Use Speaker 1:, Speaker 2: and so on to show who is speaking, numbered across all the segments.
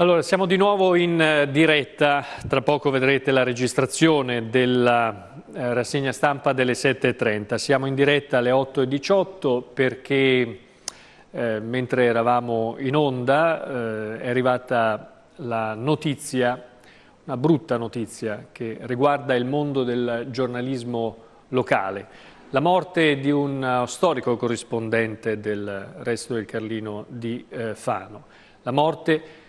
Speaker 1: Allora, siamo di nuovo in eh, diretta, tra poco vedrete la registrazione della eh, rassegna stampa delle 7.30. Siamo in diretta alle 8.18 perché eh, mentre eravamo in onda eh, è arrivata la notizia, una brutta notizia che riguarda il mondo del giornalismo locale. La morte di un eh, storico corrispondente del Resto del Carlino di eh, Fano. La morte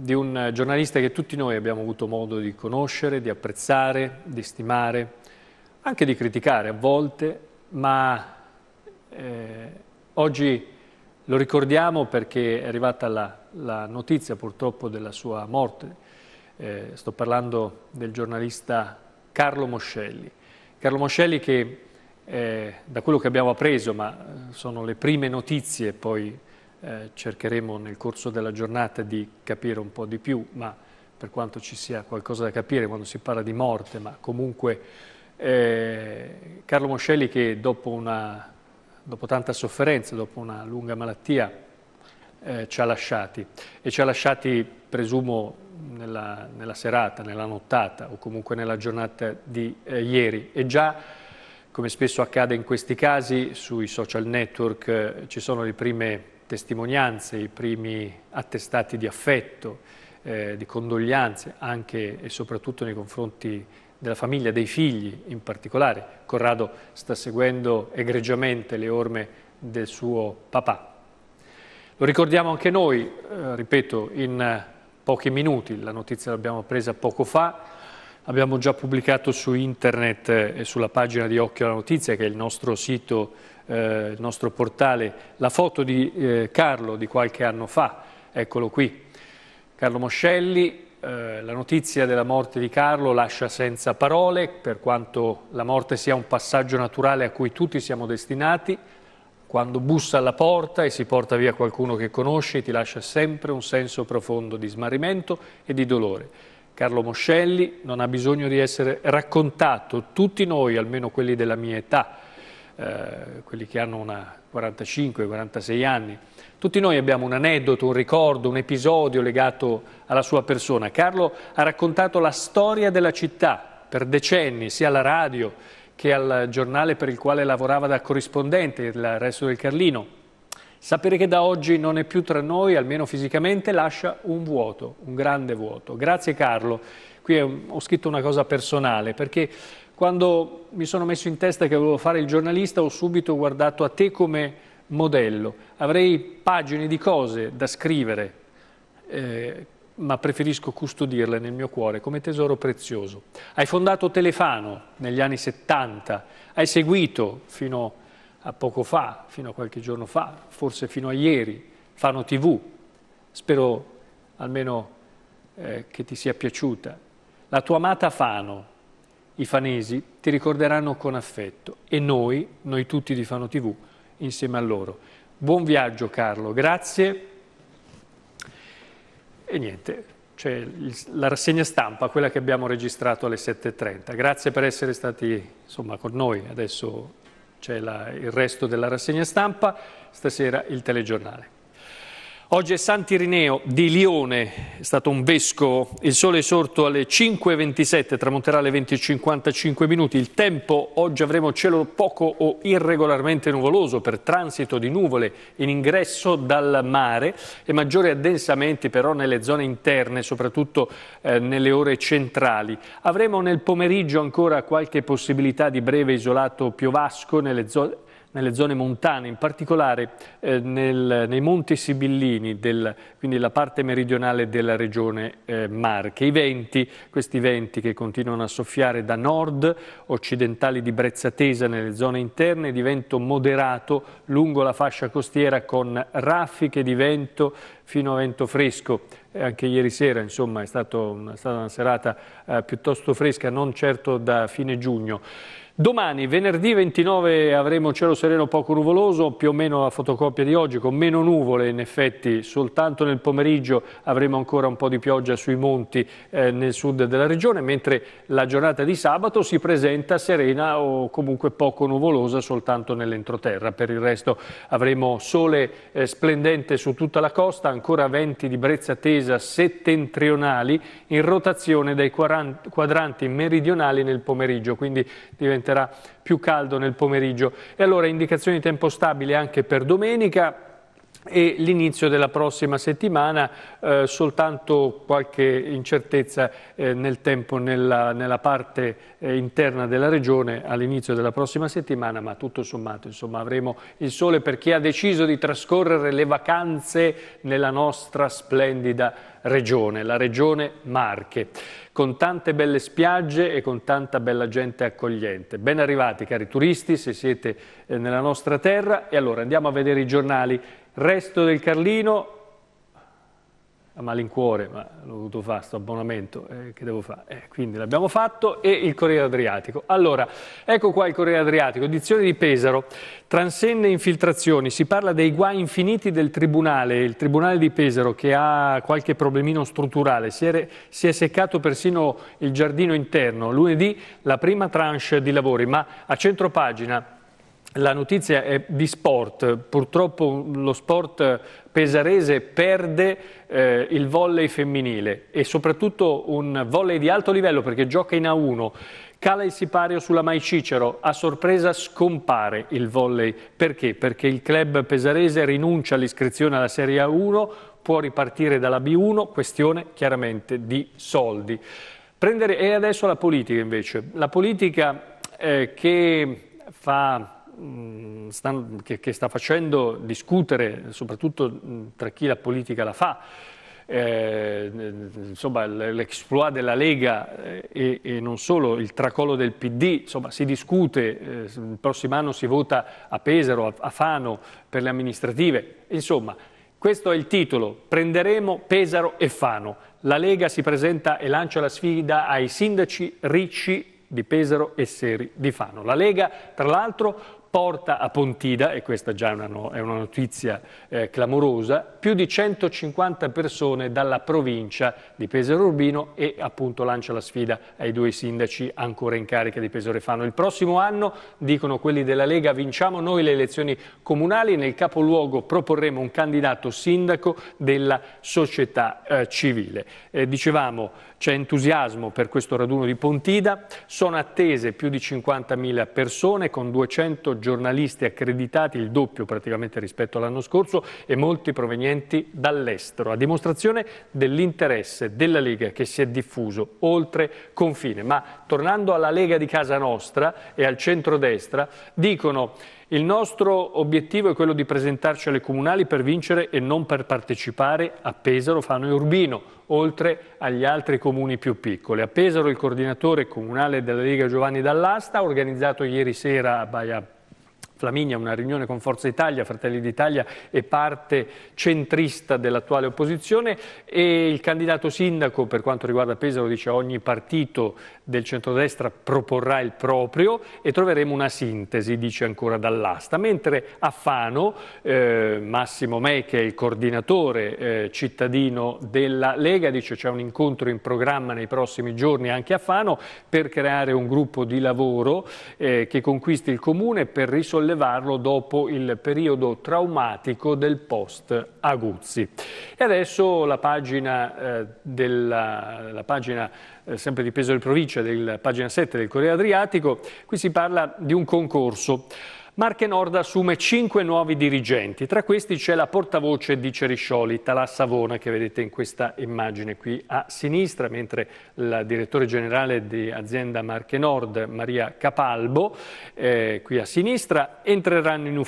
Speaker 1: di un eh, giornalista che tutti noi abbiamo avuto modo di conoscere, di apprezzare, di stimare, anche di criticare a volte, ma eh, oggi lo ricordiamo perché è arrivata la, la notizia purtroppo della sua morte. Eh, sto parlando del giornalista Carlo Moscelli. Carlo Moscelli che eh, da quello che abbiamo appreso, ma eh, sono le prime notizie poi eh, cercheremo nel corso della giornata di capire un po' di più, ma per quanto ci sia qualcosa da capire quando si parla di morte, ma comunque eh, Carlo Moscelli che dopo, una, dopo, tanta sofferenza, dopo una lunga malattia, eh, ci ha lasciati e ci ha lasciati, presumo, nella, nella serata, nella nottata o comunque nella giornata di eh, ieri e già come spesso accade in questi casi, sui social network eh, ci sono le prime testimonianze, i primi attestati di affetto, eh, di condoglianze, anche e soprattutto nei confronti della famiglia, dei figli in particolare. Corrado sta seguendo egregiamente le orme del suo papà. Lo ricordiamo anche noi, eh, ripeto, in pochi minuti, la notizia l'abbiamo presa poco fa, Abbiamo già pubblicato su internet e eh, sulla pagina di Occhio alla Notizia, che è il nostro sito, eh, il nostro portale, la foto di eh, Carlo di qualche anno fa, eccolo qui. Carlo Moscelli, eh, la notizia della morte di Carlo lascia senza parole, per quanto la morte sia un passaggio naturale a cui tutti siamo destinati, quando bussa alla porta e si porta via qualcuno che conosci ti lascia sempre un senso profondo di smarrimento e di dolore. Carlo Moscelli non ha bisogno di essere raccontato, tutti noi, almeno quelli della mia età, eh, quelli che hanno 45-46 anni, tutti noi abbiamo un aneddoto, un ricordo, un episodio legato alla sua persona. Carlo ha raccontato la storia della città per decenni, sia alla radio che al giornale per il quale lavorava da corrispondente, il resto del Carlino. Sapere che da oggi non è più tra noi, almeno fisicamente, lascia un vuoto, un grande vuoto. Grazie Carlo. Qui ho scritto una cosa personale, perché quando mi sono messo in testa che volevo fare il giornalista ho subito guardato a te come modello. Avrei pagine di cose da scrivere, eh, ma preferisco custodirle nel mio cuore come tesoro prezioso. Hai fondato Telefano negli anni 70, hai seguito fino a a poco fa, fino a qualche giorno fa, forse fino a ieri, Fano tv. Spero almeno eh, che ti sia piaciuta. La tua amata Fano, i fanesi ti ricorderanno con affetto e noi, noi tutti di Fano TV, insieme a loro. Buon viaggio Carlo, grazie. E niente, cioè la rassegna stampa, quella che abbiamo registrato alle 7.30. Grazie per essere stati insomma, con noi adesso c'è il resto della rassegna stampa, stasera il telegiornale. Oggi è Sant'Irineo di Lione, è stato un vescovo, il sole è sorto alle 5.27, tramonterà alle 20.55 minuti, il tempo oggi avremo cielo poco o irregolarmente nuvoloso per transito di nuvole in ingresso dal mare e maggiori addensamenti però nelle zone interne, soprattutto eh, nelle ore centrali. Avremo nel pomeriggio ancora qualche possibilità di breve isolato piovasco nelle zone nelle zone montane, in particolare eh, nel, nei Monti Sibillini, del, quindi la parte meridionale della regione eh, Marche. I venti, questi venti che continuano a soffiare da nord, occidentali di Brezza Tesa nelle zone interne, di vento moderato lungo la fascia costiera con raffiche di vento fino a vento fresco. Eh, anche ieri sera insomma, è, una, è stata una serata eh, piuttosto fresca, non certo da fine giugno. Domani, venerdì 29, avremo cielo sereno poco nuvoloso, più o meno la fotocopia di oggi, con meno nuvole in effetti, soltanto nel pomeriggio avremo ancora un po' di pioggia sui monti eh, nel sud della regione, mentre la giornata di sabato si presenta serena o comunque poco nuvolosa soltanto nell'entroterra. Per il resto avremo sole eh, splendente su tutta la costa, ancora venti di brezza tesa settentrionali in rotazione dai quadranti meridionali nel pomeriggio, quindi diventa diventerà più caldo nel pomeriggio. E allora indicazioni di tempo stabile anche per domenica, e l'inizio della prossima settimana, eh, soltanto qualche incertezza eh, nel tempo nella, nella parte eh, interna della regione all'inizio della prossima settimana, ma tutto sommato insomma, avremo il sole per chi ha deciso di trascorrere le vacanze nella nostra splendida regione, la regione Marche, con tante belle spiagge e con tanta bella gente accogliente. Ben arrivati cari turisti se siete eh, nella nostra terra e allora andiamo a vedere i giornali Resto del Carlino, a malincuore, ma l'ho dovuto fare, sto abbonamento, eh, che devo fare? Eh, quindi l'abbiamo fatto, e il Corriere Adriatico. Allora, ecco qua il Corriere Adriatico, edizione di Pesaro, transenne infiltrazioni, si parla dei guai infiniti del Tribunale, il Tribunale di Pesaro che ha qualche problemino strutturale, si è, si è seccato persino il giardino interno, lunedì la prima tranche di lavori, ma a centropagina la notizia è di sport, purtroppo lo sport pesarese perde eh, il volley femminile e soprattutto un volley di alto livello perché gioca in A1, cala il sipario sulla Mai Cicero, a sorpresa scompare il volley. Perché? Perché il club pesarese rinuncia all'iscrizione alla Serie A1, può ripartire dalla B1, questione chiaramente di soldi. Prendere... E adesso la politica invece, la politica eh, che fa Mm, stanno, che, che, sta facendo discutere, soprattutto mm, tra chi la politica la fa, eh, insomma, l'exploit della Lega eh, e, e, non solo, il tracollo del PD, insomma, si discute, eh, il prossimo anno si vota a Pesaro, a, a Fano per le amministrative, insomma, questo è il titolo, prenderemo Pesaro e Fano. La Lega si presenta e lancia la sfida ai sindaci ricci di Pesaro e Seri di Fano. La Lega, tra l'altro, porta a Pontida, e questa già è una, no, è una notizia eh, clamorosa, più di 150 persone dalla provincia di Pesaro Urbino e appunto lancia la sfida ai due sindaci ancora in carica di Pesaro e Fano. Il prossimo anno, dicono quelli della Lega, vinciamo noi le elezioni comunali, nel capoluogo proporremo un candidato sindaco della società eh, civile. Eh, dicevamo, c'è entusiasmo per questo raduno di Pontida, sono attese più di 50.000 persone con 200 giornalisti accreditati, il doppio praticamente rispetto all'anno scorso, e molti provenienti dall'estero, a dimostrazione dell'interesse della Lega che si è diffuso oltre confine. Ma tornando alla Lega di casa nostra e al centrodestra, dicono il nostro obiettivo è quello di presentarci alle comunali per vincere e non per partecipare a Pesaro, Fano e Urbino, oltre agli altri comuni più piccoli. A Pesaro il coordinatore comunale della Lega Giovanni Dall'Asta ha organizzato ieri sera a Baia Flaminia, una riunione con Forza Italia, Fratelli d'Italia e parte centrista dell'attuale opposizione e il candidato sindaco per quanto riguarda Pesaro dice ogni partito del centrodestra proporrà il proprio e troveremo una sintesi, dice ancora dall'asta, mentre a Fano eh, Massimo Me che è il coordinatore eh, cittadino della Lega dice c'è un incontro in programma nei prossimi giorni anche a Fano per creare un gruppo di lavoro eh, che conquisti il comune per risolvere sollevarlo dopo il periodo traumatico del post-Aguzzi. E adesso la pagina, eh, della, la pagina eh, sempre di peso del provincia, della pagina 7 del Corriere Adriatico, qui si parla di un concorso. Marche Nord assume cinque nuovi dirigenti, tra questi c'è la portavoce di Ceriscioli, Talà Savona, che vedete in questa immagine qui a sinistra, mentre il direttore generale di azienda Marche Nord, Maria Capalbo, eh, qui a sinistra, entreranno in,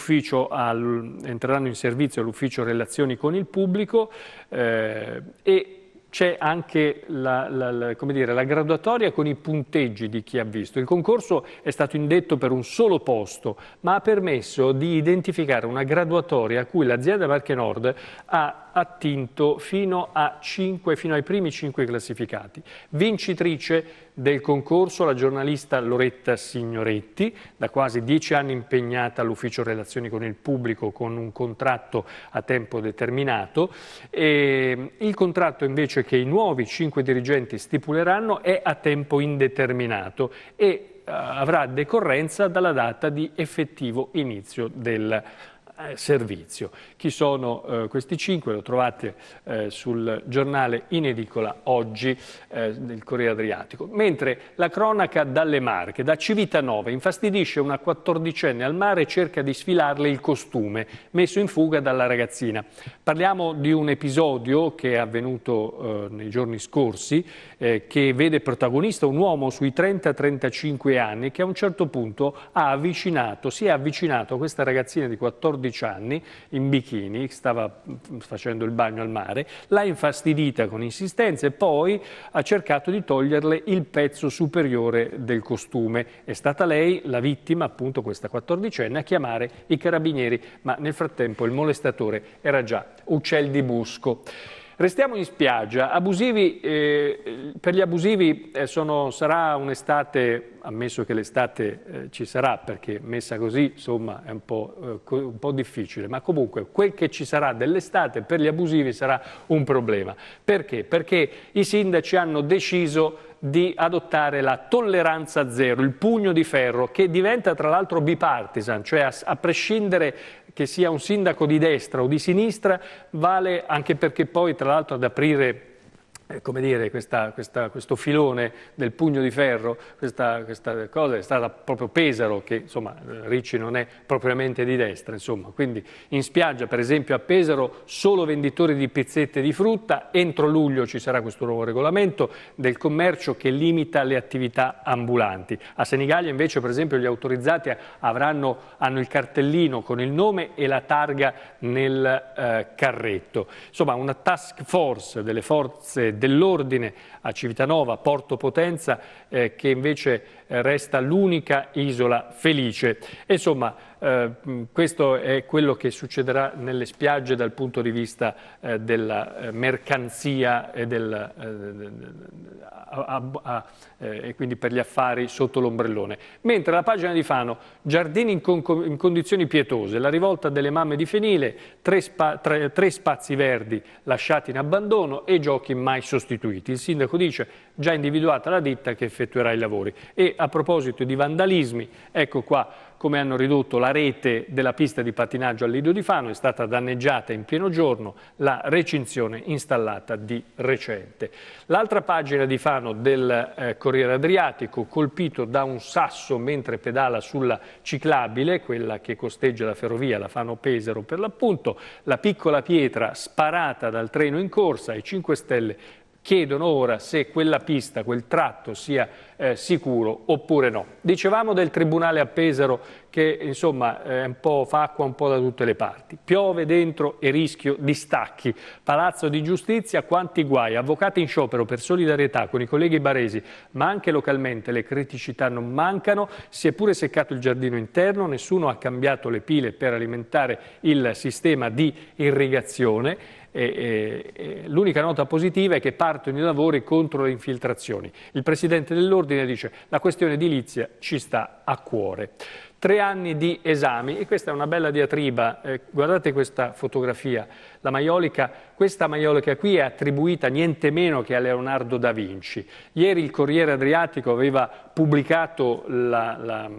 Speaker 1: al, entreranno in servizio all'ufficio relazioni con il pubblico eh, e c'è anche la, la, la, dire, la, graduatoria con i punteggi di chi ha visto. Il concorso è stato indetto per un solo posto, ma ha permesso di identificare una graduatoria a cui l'azienda Marche Nord ha attinto fino, 5, fino ai primi cinque classificati. Vincitrice del concorso la giornalista Loretta Signoretti, da quasi dieci anni impegnata all'ufficio relazioni con il pubblico con un contratto a tempo determinato. E il contratto invece che i nuovi cinque dirigenti stipuleranno è a tempo indeterminato e eh, avrà decorrenza dalla data di effettivo inizio del concorso servizio. Chi sono eh, questi cinque? Lo trovate eh, sul giornale in edicola oggi eh, del Corriere Adriatico. Mentre la cronaca dalle Marche, da Civitanova, infastidisce una quattordicenne al mare e cerca di sfilarle il costume, messo in fuga dalla ragazzina. Parliamo di un episodio che è avvenuto eh, nei giorni scorsi, eh, che vede protagonista un uomo sui 30-35 anni che a un certo punto ha avvicinato, si è avvicinato a questa ragazzina di 14 14 anni, in bikini, stava facendo il bagno al mare, l'ha infastidita con insistenza e poi ha cercato di toglierle il pezzo superiore del costume. È stata lei, la vittima, appunto questa 14enne, a chiamare i carabinieri, ma nel frattempo il molestatore era già uccel di busco. Restiamo in spiaggia, abusivi, eh, per gli abusivi eh, sono, sarà un'estate ammesso che l'estate eh, ci sarà, perché messa così insomma è un po', eh, un po', difficile, ma comunque quel che ci sarà dell'estate per gli abusivi sarà un problema. Perché? Perché i sindaci hanno deciso di adottare la tolleranza zero, il pugno di ferro, che diventa tra l'altro bipartisan, cioè a, a prescindere che sia un sindaco di destra o di sinistra, vale anche perché poi tra l'altro ad aprire eh, come dire, questa, questa, questo filone del pugno di ferro, questa, questa, cosa è stata proprio Pesaro, che insomma eh, Ricci non è propriamente di destra, insomma. Quindi in spiaggia, per esempio a Pesaro, solo venditori di pizzette di frutta, entro luglio ci sarà questo nuovo regolamento del commercio che limita le attività ambulanti. A Senigallia invece, per esempio, gli autorizzati avranno, hanno il cartellino con il nome e la targa nel eh, carretto. Insomma, una task force delle forze dell'ordine a Civitanova, Porto Potenza, eh, che invece eh, resta l'unica isola felice. Insomma, eh, mm, questo è quello che succederà nelle spiagge dal punto di vista eh, della eh, mercanzia e, del, eh, a, a, e, quindi per gli affari sotto l'ombrellone. Mentre la pagina di Fano, giardini in, con, in condizioni pietose, la rivolta delle mamme di Fenile, tre, spa, tre, tre spazi verdi lasciati in abbandono e giochi mai sostituiti. Il sindaco dice già individuata la ditta che effettuerà i lavori. E a proposito di vandalismi, ecco qua come hanno ridotto la rete della pista di pattinaggio al Lido di Fano, è stata danneggiata in pieno giorno la recinzione installata di recente. L'altra pagina di Fano del eh, Corriere Adriatico, colpito da un sasso mentre pedala sulla ciclabile, quella che costeggia la ferrovia, la Fano-Pesaro per l'appunto, la piccola pietra sparata dal treno in corsa e 5 Stelle chiedono ora se quella pista, quel tratto sia eh, sicuro oppure no. Dicevamo del Tribunale a Pesaro che insomma eh, fa acqua un po' da tutte le parti. Piove dentro e rischio di stacchi. Palazzo di Giustizia, quanti guai. Avvocati in sciopero per solidarietà con i colleghi baresi, ma anche localmente le criticità non mancano. Si è pure seccato il giardino interno, nessuno ha cambiato le pile per alimentare il sistema di irrigazione eh, eh, l'unica nota positiva è che partono i lavori contro le infiltrazioni. Il Presidente dell'Ordine dice la questione edilizia ci sta a cuore. Tre anni di esami e questa è una bella diatriba, eh, guardate questa fotografia, la maiolica, questa maiolica qui è attribuita niente meno che a Leonardo da Vinci. Ieri il Corriere Adriatico aveva pubblicato la, la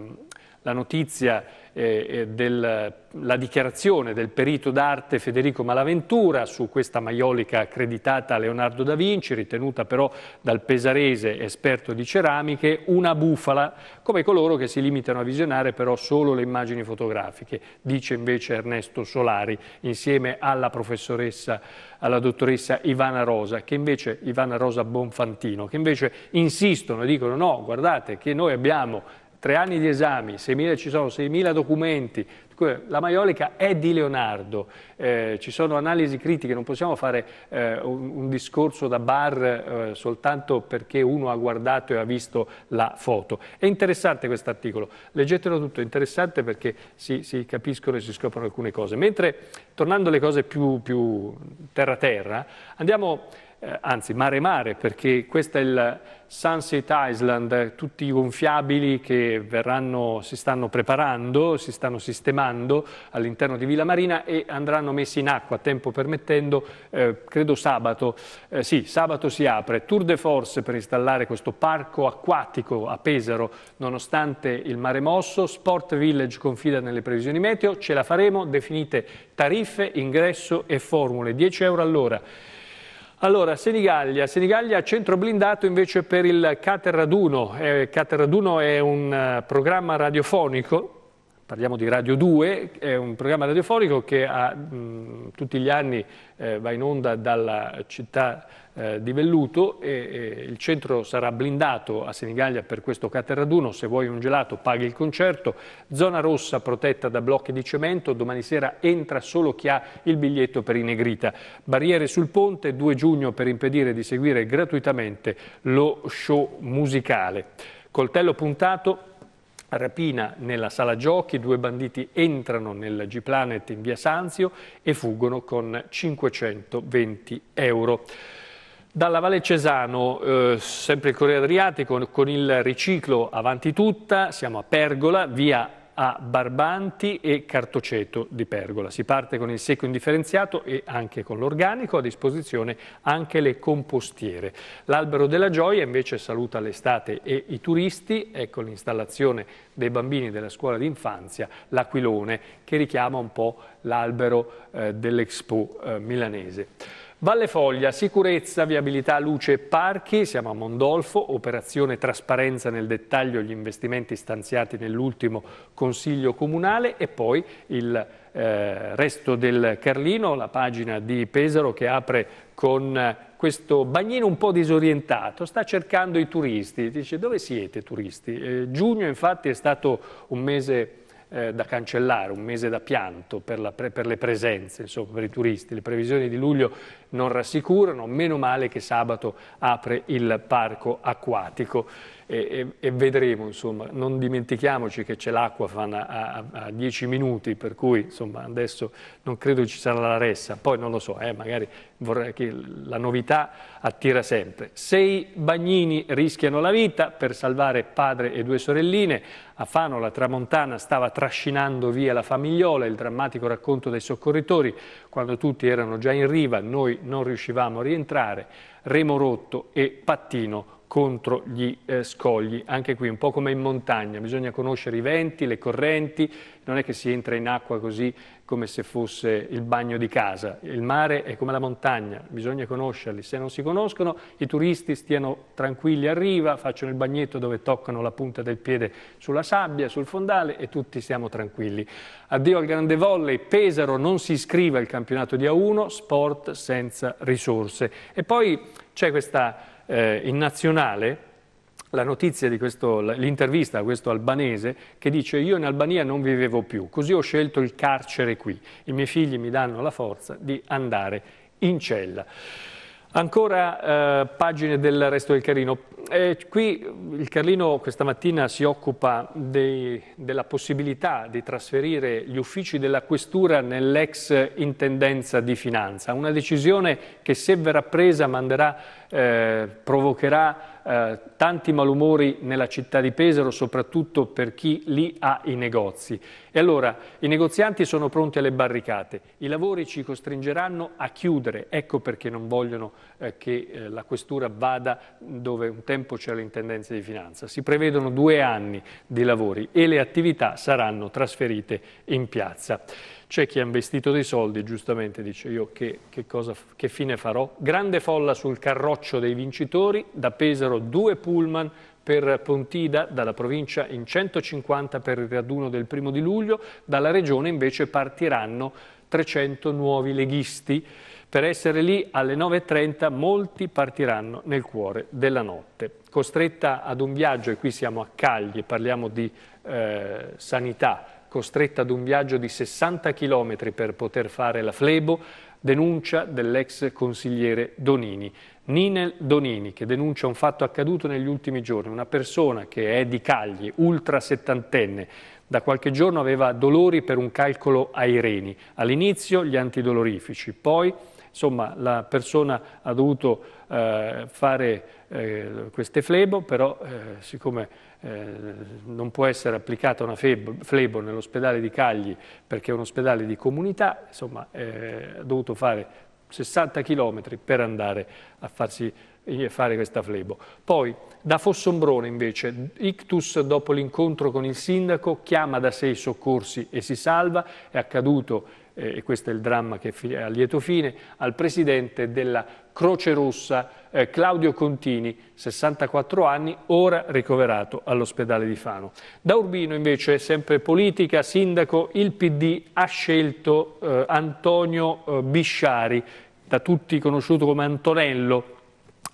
Speaker 1: la notizia eh, eh della dichiarazione del perito d'arte Federico Malaventura su questa maiolica accreditata a Leonardo da Vinci, ritenuta però dal pesarese esperto di ceramiche, una bufala, come coloro che si limitano a visionare però solo le immagini fotografiche, dice invece Ernesto Solari, insieme alla professoressa, alla dottoressa Ivana Rosa, che invece, Ivana Rosa Bonfantino, che invece insistono e dicono no, guardate che noi abbiamo tre anni di esami, 6.000, ci sono 6.000 documenti, la maiolica è di Leonardo, eh, ci sono analisi critiche, non possiamo fare eh, un, un, discorso da bar eh, soltanto perché uno ha guardato e ha visto la foto. È interessante questo articolo, leggetelo tutto, è interessante perché si, si, capiscono e si scoprono alcune cose. Mentre, tornando alle cose più terra-terra, andiamo eh, anzi mare mare, perché questo è il Sunset Island, tutti i gonfiabili che verranno, si stanno preparando, si stanno sistemando all'interno di Villa Marina e andranno messi in acqua, tempo permettendo, eh, credo sabato, eh, sì, sabato si apre, tour de force per installare questo parco acquatico a Pesaro, nonostante il mare mosso, Sport Village confida nelle previsioni meteo, ce la faremo, definite tariffe, ingresso e formule, 10 euro all'ora. Allora, Senigallia, Senigallia centro blindato invece per il Caterraduno. Eh, Caterraduno è un uh, programma radiofonico Parliamo di Radio 2, è un programma radiofonico che ha, mh, tutti gli anni eh, va in onda dalla città eh, di Velluto e, e, il centro sarà blindato a Senigallia per questo caterraduno, se vuoi un gelato paghi il concerto, zona rossa protetta da blocchi di cemento, domani sera entra solo chi ha il biglietto per Inegrita, barriere sul ponte 2 giugno per impedire di seguire gratuitamente lo show musicale. Coltello puntato rapina nella sala giochi, due banditi entrano nel G-Planet in via Sanzio e fuggono con 520 euro. Dalla Valle Cesano, eh, sempre il Corriere Adriatico, con il riciclo avanti tutta, siamo a Pergola, via a barbanti e cartoceto di pergola. Si parte con il secco indifferenziato e anche con l'organico, a disposizione anche le compostiere. L'albero della gioia invece saluta l'estate e i turisti, ecco l'installazione dei bambini della scuola d'infanzia, l'Aquilone, che richiama un po' l'albero eh, dell'Expo eh, milanese. Valle Foglia, sicurezza, viabilità, luce e parchi, siamo a Mondolfo, operazione trasparenza nel dettaglio gli investimenti stanziati nell'ultimo Consiglio Comunale e poi il eh, resto del Carlino, la pagina di Pesaro che apre con questo bagnino un po' disorientato, sta cercando i turisti, dice dove siete turisti? Eh, giugno infatti è stato un mese eh, da cancellare, un mese da pianto per, la, per le presenze, insomma, per i turisti. Le previsioni di luglio non rassicurano, meno male che sabato apre il parco acquatico e, e, vedremo, insomma, non dimentichiamoci che c'è l'acqua a, a, 10 minuti, per cui insomma, adesso non credo ci sarà la ressa, poi non lo so, eh, magari vorrei che la novità attira sempre. Sei bagnini rischiano la vita per salvare padre e due sorelline, a Fano la tramontana stava trascinando via la famigliola, il drammatico racconto dei soccorritori, quando tutti erano già in riva, noi non riuscivamo a rientrare, remo rotto e pattino contro gli eh, scogli. Anche qui, un po' come in montagna, bisogna conoscere i venti, le correnti, non è che si entra in acqua così come se fosse il bagno di casa. Il mare è come la montagna, bisogna conoscerli. Se non si conoscono, i turisti stiano tranquilli a riva, facciano il bagnetto dove toccano la punta del piede sulla sabbia, sul fondale e tutti siamo tranquilli. Addio al grande volley, Pesaro non si iscrive al campionato di A1, sport senza risorse. E poi c'è questa eh, in nazionale la notizia di questo, l'intervista a questo albanese che dice io in Albania non vivevo più, così ho scelto il carcere qui, i miei figli mi danno la forza di andare in cella. Ancora eh, pagine del resto del Carlino. Eh, qui il Carlino questa mattina si occupa dei, della possibilità di trasferire gli uffici della Questura nell'ex Intendenza di Finanza. Una decisione che se verrà presa manderà, eh, provocherà eh, tanti malumori nella città di Pesaro, soprattutto per chi lì ha i negozi. E allora i negozianti sono pronti alle barricate, i lavori ci costringeranno a chiudere, ecco perché non vogliono eh, che eh, la questura vada dove un tempo c'era l'intendenza di finanza. Si prevedono due anni di lavori e le attività saranno trasferite in piazza. C'è chi ha investito dei soldi, giustamente dice io che, che, cosa, che fine farò. Grande folla sul carroccio dei vincitori, da Pesaro due pullman per Pontida dalla provincia in 150 per il raduno del primo di luglio, dalla regione invece partiranno 300 nuovi leghisti. Per essere lì alle 9.30 molti partiranno nel cuore della notte. Costretta ad un viaggio, e qui siamo a Cagli, parliamo di eh, sanità, costretta ad un viaggio di 60 km per poter fare la flebo, denuncia dell'ex consigliere Donini. Ninel Donini che denuncia un fatto accaduto negli ultimi giorni, una persona che è di Cagli, ultra settantenne, da qualche giorno aveva dolori per un calcolo ai reni, all'inizio gli antidolorifici, poi insomma la persona ha dovuto eh, fare eh, queste flebo, però eh, siccome eh, non può essere applicata una flebo nell'ospedale di Cagli perché è un ospedale di comunità, insomma eh, ha dovuto fare 60 km per andare a farsi eh, eh, fare questa flebo. Poi da Fossombrone invece, ictus dopo l'incontro con il sindaco, chiama da sé i soccorsi e si salva, è accaduto eh, e questo è il dramma che è a lieto fine, al presidente della Croce Rossa eh, Claudio Contini, 64 anni, ora ricoverato all'ospedale di Fano. Da Urbino invece, sempre politica, sindaco, il PD ha scelto eh, Antonio eh, Bisciari, da tutti conosciuto come Antonello,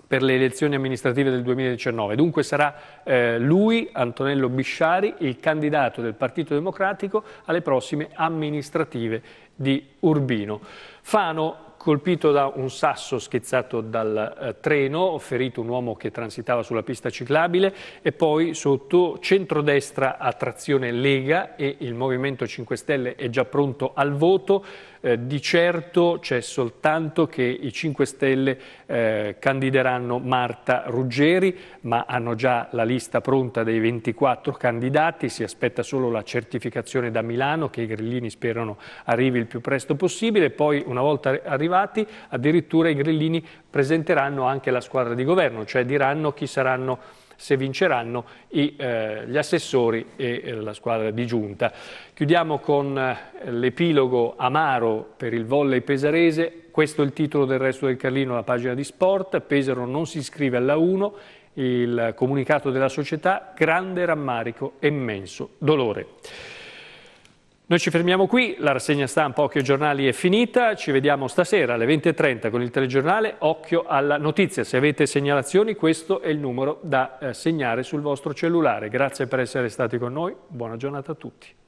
Speaker 1: per le elezioni amministrative del 2019. Dunque sarà eh, lui, Antonello Bisciari, il candidato del Partito Democratico alle prossime amministrative di Urbino. Fano colpito da un sasso schizzato dal eh, treno, ferito un uomo che transitava sulla pista ciclabile e poi sotto centrodestra a trazione Lega e il Movimento 5 Stelle è già pronto al voto. Eh, di certo c'è soltanto che i 5 Stelle eh, candideranno Marta Ruggeri, ma hanno già la lista pronta dei 24 candidati, si aspetta solo la certificazione da Milano che i grillini sperano arrivi il più presto possibile, poi una volta arrivati addirittura i grillini presenteranno anche la squadra di governo, cioè diranno chi saranno se vinceranno i, eh, gli assessori e eh, la squadra di giunta. Chiudiamo con eh, l'epilogo amaro per il volley pesarese, questo è il titolo del resto del Carlino, la pagina di sport, Pesaro non si iscrive alla 1, il comunicato della società, grande rammarico, immenso dolore. Noi ci fermiamo qui, la rassegna stampa Occhio Giornali è finita, ci vediamo stasera alle 20.30 con il telegiornale Occhio alla Notizia. Se avete segnalazioni questo è il numero da eh, segnare sul vostro cellulare. Grazie per essere stati con noi, buona giornata a tutti.